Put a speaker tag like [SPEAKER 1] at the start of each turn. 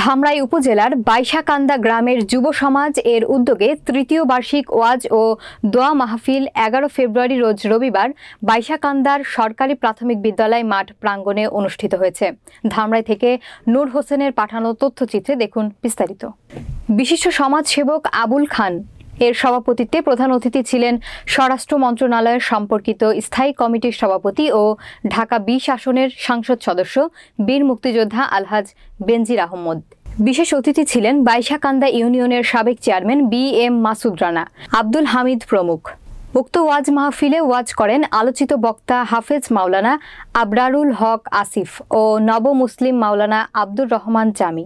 [SPEAKER 1] ধামরাই উপজেলার বাইশাকান্দা গ্রামের যুব সমাজ এর উদ্যোগে তৃতীয় বার্ষিক ওয়াজ ও দোয়া মাহফিল এগারো ফেব্রুয়ারি রোজ রবিবার বাইশাকান্দার সরকারি প্রাথমিক বিদ্যালয় মাঠ প্রাঙ্গণে অনুষ্ঠিত হয়েছে ধামরাই থেকে নূর হোসেনের পাঠানো তথ্যচিত্রে দেখুন বিস্তারিত বিশিষ্ট সমাজসেবক আবুল খান এর সভাপতিত্বে প্রধান অতিথি ছিলেন স্বরাষ্ট্র মন্ত্রণালয়ের সম্পর্কিত স্থায়ী কমিটির সভাপতি ও ঢাকা বিশ আসনের সাংসদ সদস্য বীর মুক্তিযোদ্ধা আলহাজ বেনজির আহমদ বিশেষ অতিথি ছিলেন বাইশাকান্দা ইউনিয়নের সাবেক chairman B M Masud Rana Abdul Hamid প্রমুখ উক্ত ওয়াজ মাহফিলে ওয়াজ করেন আলোচিত বক্তা হাফেজ মাওলানা আবরারুল হক আসিফ ও নব মুসলিম মাওলানা আব্দুর রহমান জামি